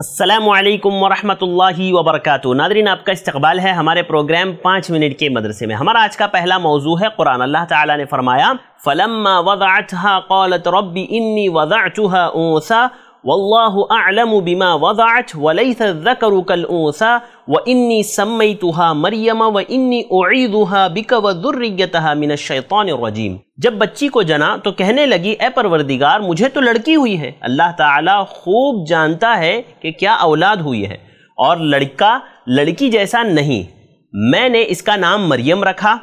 असलकम वरहमल work Nadreen आपका इस्तबाल है हमारे प्रोग्राम पाँच मिनट के मदरसे में हमारा आज का पहला मौजू है कुरान अल्लाह तरमाया फ़लम वज़ातहा कौलत रबी इन्नी वज़ातहा ऊँसा वल्लाह आलम बिमा वज़ाच वलकर कलऊसा व इन्नी सम्मई तुहा मरियम व इन्नी ओईदुहा बिक व दुर्रियतहा मिन शैतान रजीम जब बच्ची को जना तो कहने लगी ए परवरदिगार मुझे तो लड़की हुई है अल्लाह ताला खूब जानता है कि क्या औलाद हुई है और लड़का लड़की जैसा नहीं मैंने इसका नाम मरियम रखा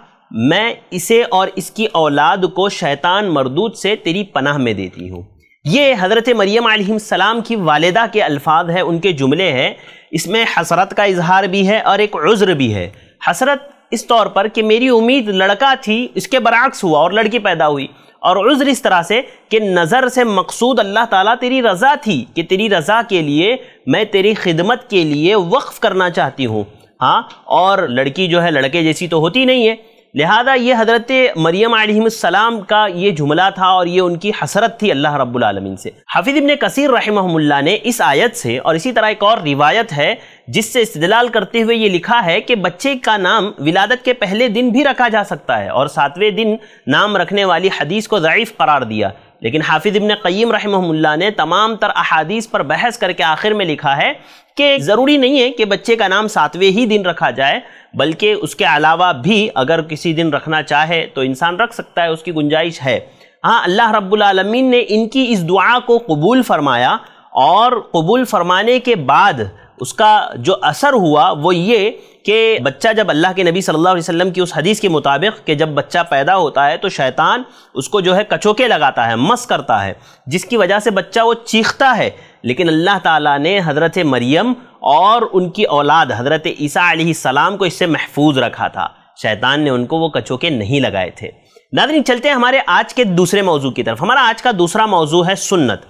मैं इसे और इसकी औलाद को शैतान मरदूत से तेरी पनाह में देती हूँ ये हज़रत मरियम सलाम की वालदा के अल्फाज हैं उनके जुमले हैं इसमें हसरत का इजहार भी है और एक उज़्र भी है हसरत इस तौर पर कि मेरी उम्मीद लड़का थी इसके बरक्स हुआ और लड़की पैदा हुई और उज़्र इस तरह से कि नज़र से मकसूद अल्लाह ताला तेरी रज़ा थी कि तेरी रज़ा के लिए मैं तेरी खिदमत के लिए वक्फ़ करना चाहती हूँ हाँ और लड़की जो है लड़के जैसी तो होती नहीं है लिहाजा ये हज़रत मरियम आलम का ये जुमला था और ये उनकी हसरत थी अल्लाह रब्लमिन से हफीज इबन कसीर रहमहुल्ला ने इस आयत से और इसी तरह एक और रिवायत है जिससे इस्तलाल करते हुए ये लिखा है कि बच्चे का नाम विलादत के पहले दिन भी रखा जा सकता है और सातवें दिन नाम रखने वाली हदीस को ज़यीफ़ करार दिया लेकिन हाफिज इबन क़य्यम रहमहुल्ला ने तमाम तर अहादीस पर बहस करके आखिर में लिखा है कि ज़रूरी नहीं है कि बच्चे का नाम सातवें ही दिन रखा जाए बल्कि उसके अलावा भी अगर किसी दिन रखना चाहे तो इंसान रख सकता है उसकी गुंजाइश है हाँ अल्लाह रब्बुल ने इनकी इस दुआ को कबूल फरमाया और कबूल फरमाने के बाद उसका जो असर हुआ वो ये कि बच्चा जब अल्लाह के नबी सल्लल्लाहु अलैहि वसल्लम की उस हदीस के मुताबिक कि जब बच्चा पैदा होता है तो शैतान उसको जो है कचोके लगाता है मस करता है जिसकी वजह से बच्चा वो चीखता है लेकिन अल्लाह ताला ने हज़रत मरियम और उनकी औलाद हज़रत ईसा सलाम को इससे महफूज रखा था शैतान ने उनको वो कचोके नहीं लगाए थे नादरी चलते हैं हमारे आज के दूसरे मौजू की तरफ हमारा आज का दूसरा मौजू है सुन्नत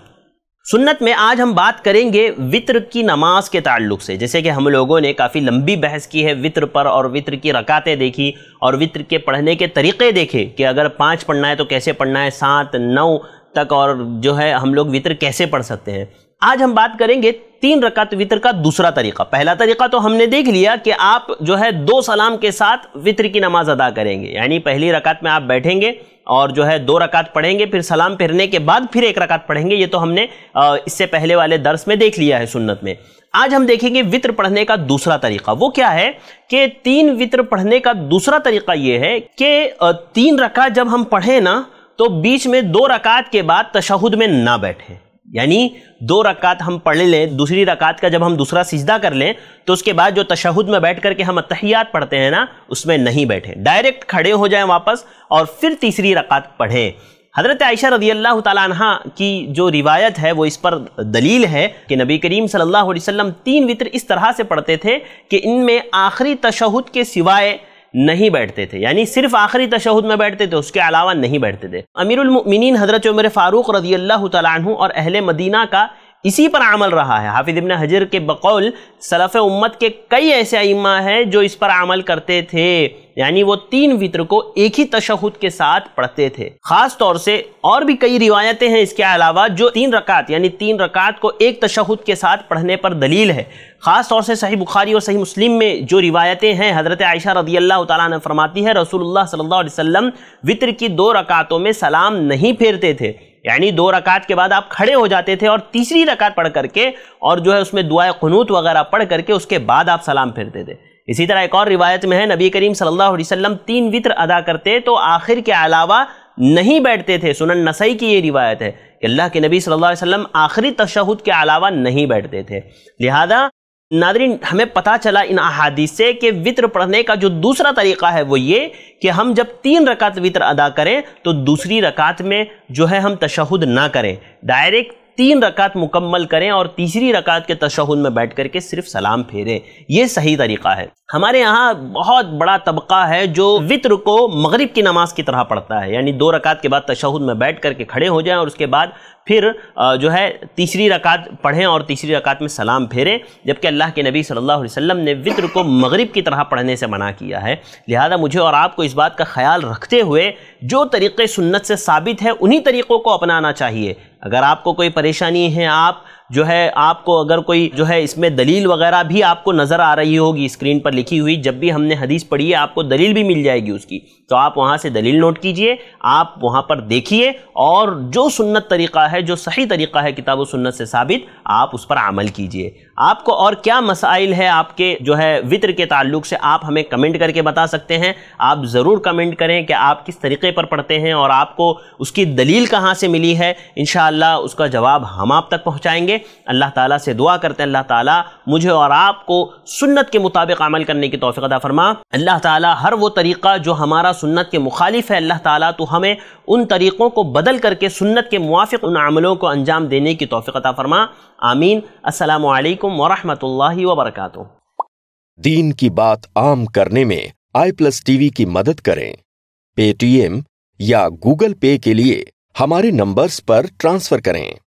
सुन्नत में आज हम बात करेंगे वित्र की नमाज के ताल्लुक से जैसे कि हम लोगों ने काफ़ी लंबी बहस की है वित्र पर और वित्र की रकातें देखी और वित्र के पढ़ने के तरीक़े देखे कि अगर पाँच पढ़ना है तो कैसे पढ़ना है सात नौ तक और जो है हम लोग वित्र कैसे पढ़ सकते हैं आज हम बात करेंगे तीन रकत वितर का दूसरा तरीका पहला तरीका तो हमने देख लिया कि आप जो है दो सलाम के साथ वितर की नमाज अदा करेंगे यानी पहली रकत में आप बैठेंगे और जो है दो रकात पढ़ेंगे फिर सलाम फिरने के बाद फिर एक रकात पढ़ेंगे ये तो हमने इससे पहले वाले दर्स में देख लिया है सुन्नत में आज हम देखेंगे वित्र पढ़ने का दूसरा तरीका वो क्या है कि तीन वित्र पढ़ने का दूसरा तरीका ये है कि तीन रकात जब हम पढ़ें ना तो बीच में दो रकात के बाद तशहद में ना बैठें यानी दो रकात हम पढ़ लें दूसरी रकात का जब हम दूसरा सिजदा कर लें तो उसके बाद जो तशहद में बैठ करके हम अतहियात पढ़ते हैं ना उसमें नहीं बैठें डायरेक्ट खड़े हो जाएं वापस और फिर तीसरी रकात पढ़ें हज़रत आयशा रजी अल्लाह तहा की जो रिवायत है वो इस पर दलील है कि नबी करीम सल्लल्लाहु अलैहि वसल्लम तीन वित्र इस तरह से पढ़ते थे कि इनमें आखिरी तशहद के सिवाय नहीं बैठते थे यानी सिर्फ आखिरी तशहद में बैठते थे उसके अलावा नहीं बैठते थे अमीरमिन हज़रत उमर फ़ारूक रजी अल्लाह तु और अहले मदीना का इसी पर अमल रहा है हाफिज इबन हजर के बकौल सलफ़ उम्मत के कई ऐसे अइमा हैं जो इस पर अमल करते थे यानी वो तीन वितर को एक ही तशहद के साथ पढ़ते थे ख़ास तौर से और भी कई रिवायतें हैं इसके अलावा जो तीन रकात यानी तीन रकात को एक तशहद के साथ पढ़ने पर दलील है ख़ास तौर से सही बुखारी और सही मुस्लिम में जो रिवायतें हैं हज़रत आयशा रदी अल्लाह ने फरमाती है रसूलुल्लाह सल्लल्लाहु अलैहि वसल्लम वित्र की दो रकातों में सलाम नहीं फेरते थे यानी दो रकात के बाद आप खड़े हो जाते थे और तीसरी रकात पढ़ करके और जो है उसमें दुआ खनूत वगैरह पढ़ करके उसके बाद आप सलाम फिरते थे इसी तरह एक और रिवायत में है नबी करीम सल्लल्लाहु अलैहि वसल्लम तीन वित्र अदा करते तो आखिर के अलावा नहीं बैठते थे सुनन नसई की ये रिवायत है कि अल्लाह के नबी सल्लल्लाहु अलैहि वसल्लम आखिरी तशहद के अलावा नहीं बैठते थे लिहाजा नादरी हमें पता चला इन अहादी से कि वित्र पढ़ने का जो दूसरा तरीका है वो ये कि हम जब तीन रकात वित्र अदा करें तो दूसरी रकात में जो है हम तशहद ना करें डायरेक्ट तीन रकात मुकम्मल करें और तीसरी रकात के तशहद में बैठ करके सिर्फ सलाम फेरें ये सही तरीका है हमारे यहाँ बहुत बड़ा तबका है जो वित्र को मगरिब की नमाज की तरह पढ़ता है यानी दो रकात के बाद तशहद में बैठ करके खड़े हो जाएं और उसके बाद फिर जो है तीसरी रकात पढ़ें और तीसरी रकात में सलाम फेरें जबकि अल्लाह के नबी सल्लल्लाहु अलैहि वसल्लम ने वित्र को मगरिब की तरह पढ़ने से मना किया है लिहाजा मुझे और आपको इस बात का ख्याल रखते हुए जो तरीक़े सुन्नत से साबित है उन्हीं तरीक़ों को अपनाना चाहिए अगर आपको कोई परेशानी है आप जो है आपको अगर कोई जो है इसमें दलील वगैरह भी आपको नज़र आ रही होगी स्क्रीन पर लिखी हुई जब भी हमने हदीस पढ़ी है आपको दलील भी मिल जाएगी उसकी तो आप वहाँ से दलील नोट कीजिए आप वहाँ पर देखिए और जो सुन्नत तरीक़ा है जो सही तरीक़ा है किताब व सुन्नत से साबित आप उस पर अमल कीजिए आपको और क्या मसाइल है आपके जो है वित्र के ताल्लुक से आप हमें कमेंट करके बता सकते हैं आप ज़रूर कमेंट करें कि आप किस तरीके पर पढ़ते हैं और आपको उसकी दलील कहाँ से मिली है इन उसका जवाब हम आप तक पहुँचाएँगे करेंगे अल्लाह ताला से दुआ करते हैं अल्लाह ताला मुझे और आपको सुन्नत के मुताबिक अमल करने की तोफ़ी अदा फरमा अल्लाह ताला हर वो तरीक़ा जो हमारा सुन्नत के मुखालिफ है अल्लाह ताला तो हमें उन तरीक़ों को बदल करके सुन्नत के मुआफ़ उन अमलों को अंजाम देने की तोफ़ी अदा फरमा आमीन असलकम वरहमल वबरक दीन की बात आम करने में आई प्लस टीवी की मदद करें पेटीएम या गूगल पे के लिए हमारे नंबर्स पर ट्रांसफर करें